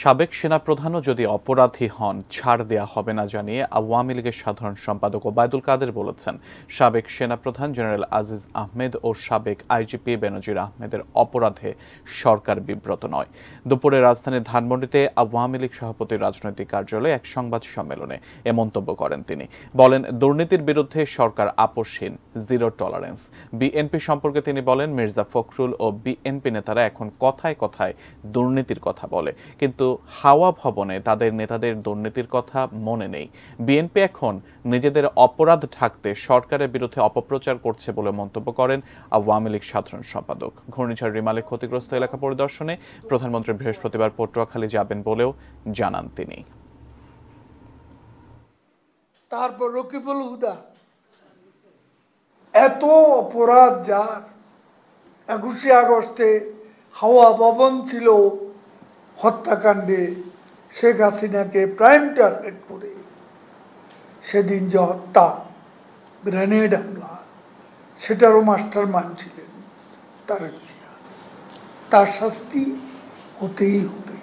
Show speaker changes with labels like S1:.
S1: সাবেক সেনাপ্রধানও যদি অপরাধী হন ছাড় দেয়া হবে না জানিয়ে আওয়ামী লীগের সাধারণ সম্পাদক ওবায়দুল কাদের বলেছেন সাবেক সেনাপ্রধান জেনারেল আজিজ আহমেদ ও সাবেক আইজিপি বেনজির আহমেদের অপরাধে সরকার বিব্রত নয় দুপুরে রাজধানীর ধানমন্ডিতে আওয়ামী লীগ সভাপতির রাজনৈতিক কার্যালয়ে এক সংবাদ সম্মেলনে এ মন্তব্য করেন তিনি বলেন দুর্নীতির বিরুদ্ধে সরকার আপোষহীন জিরো টলারেন্স বিএনপি সম্পর্কে তিনি বলেন মির্জা ফখরুল ও বিএনপি নেতারা এখন কথায় কথায় দুর্নীতির কথা বলে কিন্তু কিন্তু হাওয়া ভবনে তাদের নেতাদের দুর্নীতির কথা মনে নেই বিএনপি এখন নিজেদের অপরাধ ঢাকতে সরকারের বিরুদ্ধে অপপ্রচার করছে বলে মন্তব্য করেন আওয়ামী লীগ সাধারণ সম্পাদক ঘূর্ণিঝড় রিমালে ক্ষতিগ্রস্ত এলাকা পরিদর্শনে প্রধানমন্ত্রী বৃহস্পতিবার পটুয়াখালী যাবেন বলেও জানান তিনি
S2: তারপর রকিবুল হুদা এত অপরাধ যার একুশে আগস্টে হাওয়া ভবন ছিল হত্যাকাণ্ডে শেখ হাসিনাকে প্রাইম টার্গেট করে সেদিন যে হত্যা গ্রেনেড হামলা সেটারও মাস্টার মান ছিলেন
S3: তারেক জিয়া তার শাস্তি হতেই হবে